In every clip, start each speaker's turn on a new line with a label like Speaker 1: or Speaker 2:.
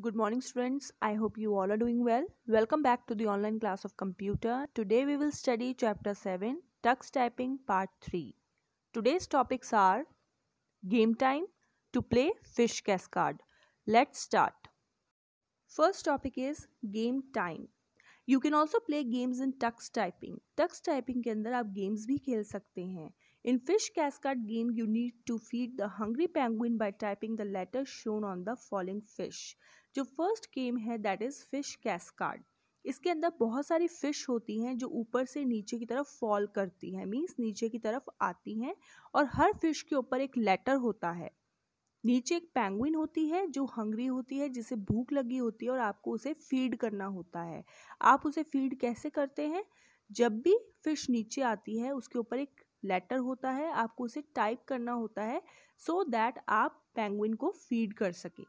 Speaker 1: Good morning students. I hope you all are doing well. Welcome back to the online class of computer. Today we will study chapter 7 Tux Typing part 3. Today's topics are game time to play fish cascade. Let's start. First topic is game time. You can also play games in Tux Typing. Tux Typing के अंदर आप games भी खेल सकते हैं In fish cascade game, you need to feed the hungry penguin by typing the letter shown on the falling fish. जो first game है that is fish cascade. इसके अंदर बहुत सारी fish होती हैं जो ऊपर से नीचे की तरफ fall करती हैं means नीचे की तरफ आती हैं और हर fish के ऊपर एक letter होता है नीचे एक पैंगुइन होती है जो हंग्री होती है जिसे भूख लगी होती है और आपको उसे फीड करना होता है आप उसे फीड कैसे करते हैं जब भी फिश नीचे आती है उसके ऊपर एक लेटर होता है आपको उसे टाइप करना होता है सो so दैट आप पेंगुइन को फीड कर सके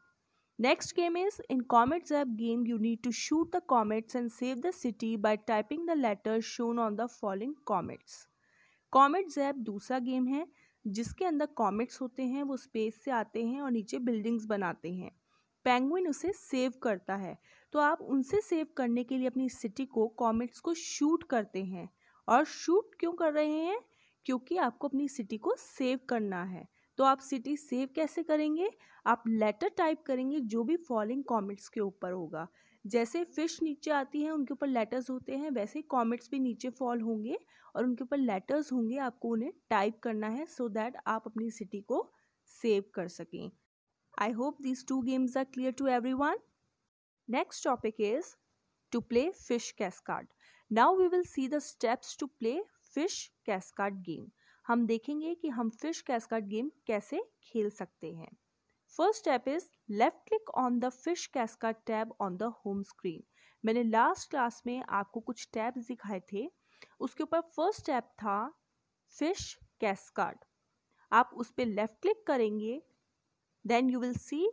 Speaker 1: next game is in comets app game you need to shoot the comets and save the city by typing the letter shown on the following comets Comet Zap दूसरा गेम है जिसके अंदर comets होते हैं वो स्पेस से आते हैं और नीचे बिल्डिंग्स बनाते हैं पेंगुइन उसे सेव करता है तो आप उनसे सेव करने के लिए अपनी सिटी को कॉमेट्स को शूट करते हैं और शूट क्यों कर रहे हैं क्योंकि आपको अपनी सिटी को सेव करना है तो आप सिटी सेव कैसे करेंगे आप लेटर टाइप करेंगे जो भी फॉलोइंग कॉमेंट्स के ऊपर होगा जैसे फिश नीचे आती है उनके ऊपर लेटर्स होते हैं वैसे कॉमेंट्स भी नीचे फॉल होंगे और उनके ऊपर लेटर्स होंगे आपको उन्हें टाइप करना है सो so दैट आप अपनी सिटी को सेव कर सकें I hope these two games are clear to everyone next topic is to play fish cascade now we will see the steps to play fish cascade game हम देखेंगे कि हम fish cascade game कैसे खेल सकते हैं first step is left click on the fish cascade tab on the home screen मैंने last class में आपको कुछ टैब्स दिखाए थे उसके ऊपर फर्स्ट टैब था फिश कैसकाट आप उस पर लेफ्ट क्लिक करेंगे then you will see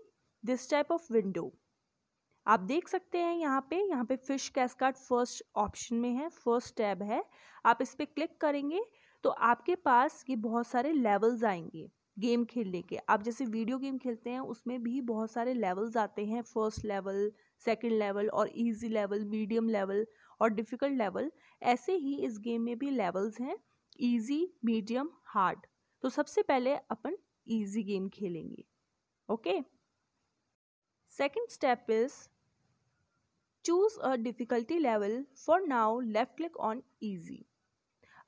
Speaker 1: this type of window आप देख सकते हैं यहाँ पे यहाँ पे फ़िश कैस्कार्ड फर्स्ट ऑप्शन में है फर्स्ट टैब है आप इस पर क्लिक करेंगे तो आपके पास ये बहुत सारे लेवल्स आएंगे गेम खेलने के आप जैसे वीडियो गेम खेलते हैं उसमें भी बहुत सारे लेवल्स आते हैं फर्स्ट लेवल सेकंड लेवल और इजी लेवल मीडियम लेवल और डिफ़िकल्ट लेवल ऐसे ही इस गेम में भी लेवल्स हैं इजी मीडियम हार्ड तो सबसे पहले अपन इजी गेम खेलेंगे okay second step is choose a difficulty level for now left click on easy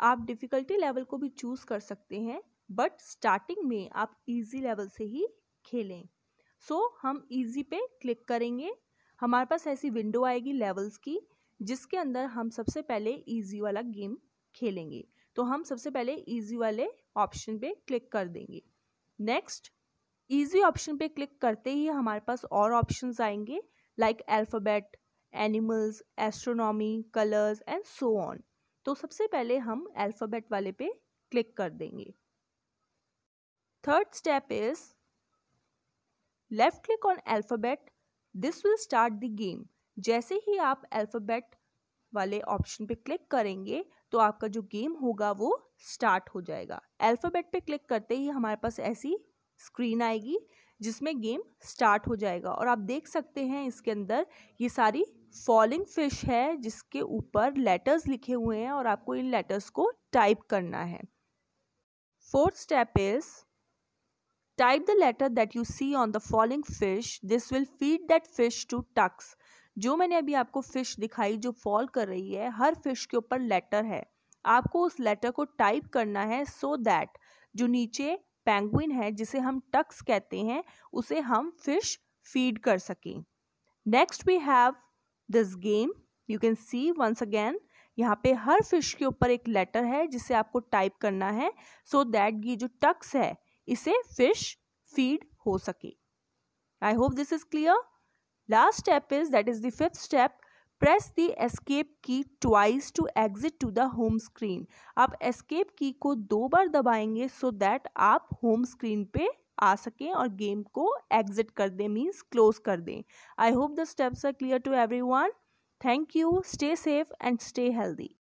Speaker 1: आप difficulty level को भी choose कर सकते हैं but starting में आप easy level से ही खेलें so हम ईजी पे क्लिक करेंगे हमारे पास ऐसी विंडो आएगी लेवल्स की जिसके अंदर हम सबसे पहले इजी वाला गेम खेलेंगे तो हम सबसे पहले इजी वाले ऑप्शन पे क्लिक कर देंगे नेक्स्ट इजी ऑप्शन पे क्लिक करते ही हमारे पास और ऑप्शंस आएंगे like like alphabet animals astronomy colours and so on तो सबसे पहले हम अल्फ़ाबेट वाले पे क्लिक कर देंगे third step is left click on alphabet this will start the game जैसे ही आप अल्फ़ाबेट वाले ऑप्शन पे क्लिक करेंगे तो आपका जो गेम होगा वो स्टार्ट हो जाएगा अल्फ़ाबेट पे क्लिक करते ही हमारे पास ऐसी स्क्रीन आएगी जिसमें गेम स्टार्ट हो जाएगा और आप देख सकते हैं इसके अंदर ये सारी फॉलिंग फिश है जिसके ऊपर लेटर्स लिखे हुए हैं और आपको इन लेटर्स को टाइप करना है fourth step is type the letter that you see on the falling fish this will feed that fish to Tux जो मैंने अभी आपको फिश दिखाई जो फॉल कर रही है हर फिश के ऊपर लेटर है आपको उस लेटर को टाइप करना है सो so दैट जो नीचे पेंगुइन है जिसे हम टक्स कहते हैं उसे हम फिश फीड कर सकें next we have this game you can see once again यहाँ पे हर फिश के ऊपर एक लेटर है जिसे आपको टाइप करना है सो so दैट ये जो टक्स है इसे फिश फीड हो सके I hope this is clear last step is that is the fifth step press the escape key twice to exit to the home screen आप escape key को दो बार दबाएंगे सो so दैट आप home screen पे आ सकें और गेम को एग्जिट कर दें मीन्स क्लोज कर दें I hope the steps are clear to everyone thank you stay safe and stay healthy